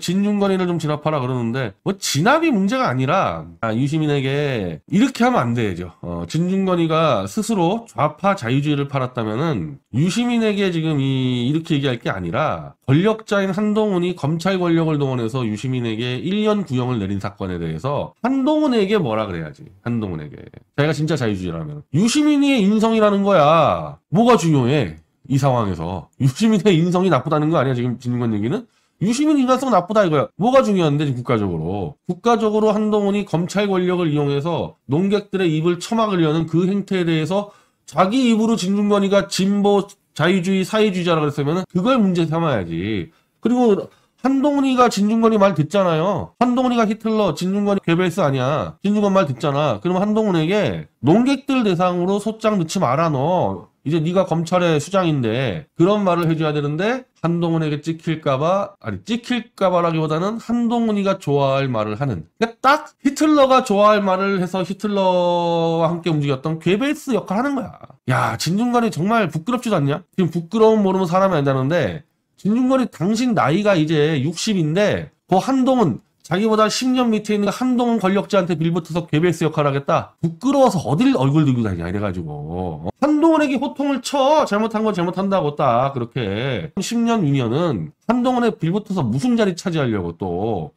진중거리를 좀 진압하라 그러는데 뭐 진압이 문제가 아니라 아, 유시민에게 이렇게 하면 안 되죠. 어, 진중건이가 스스로 좌파 자유주의를 팔았다면은 유시민에게 지금 이, 이렇게 얘기할 게 아니라 권력자인 한동훈이 검찰 권력을 동원해서 유시민에게 1년 구형을 내린 사건에 대해서 한동훈에게 뭐라 그래야지. 한동훈에게. 자기가 진짜 자유주의라면. 유시민이의 인성이라는 거야. 뭐가 중요해. 이 상황에서. 유시민의 인성이 나쁘다는 거 아니야, 지금 진중건 얘기는? 유시민 인간성 나쁘다 이거야. 뭐가 중요한데 지금 국가적으로. 국가적으로 한동훈이 검찰 권력을 이용해서 농객들의 입을 처막으려는 그 행태에 대해서 자기 입으로 진중권이가 진보 자유주의 사회주의자라고 했으면 그걸 문제 삼아야지. 그리고 한동훈이가 진중권이 말 듣잖아요. 한동훈이가 히틀러, 진중권이 괴벨스 아니야. 진중권 말 듣잖아. 그럼 한동훈에게 농객들 대상으로 소장 넣지 말아 너. 이제 네가 검찰의 수장인데 그런 말을 해줘야 되는데 한동훈에게 찍힐까봐 아니 찍힐까봐라기보다는 한동훈이가 좋아할 말을 하는 그러니까 딱 히틀러가 좋아할 말을 해서 히틀러와 함께 움직였던 괴베이스 역할 하는 거야 야 진중관이 정말 부끄럽지도 않냐 지금 부끄러움 모르면 사람이 안다는데 진중관이 당신 나이가 이제 60인데 그 한동훈 자기보다 10년 밑에 있는 한동훈 권력자한테 빌붙어서 괴벨스 역할을 하겠다. 부끄러워서 어딜 얼굴 들고 다니냐 이래가지고 어? 한동훈에게 호통을 쳐 잘못한 건 잘못한다고 딱 그렇게 10년 2년은 한동훈에 빌붙어서 무슨 자리 차지하려고 또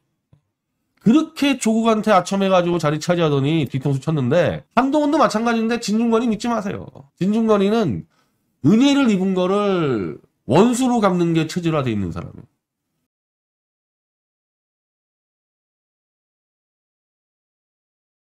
그렇게 조국한테 아첨해가지고 자리 차지하더니 뒤통수 쳤는데 한동훈도 마찬가지인데 진중권이 믿지 마세요. 진중권이는 은혜를 입은 거를 원수로 갚는 게 체질화돼 있는 사람이에요.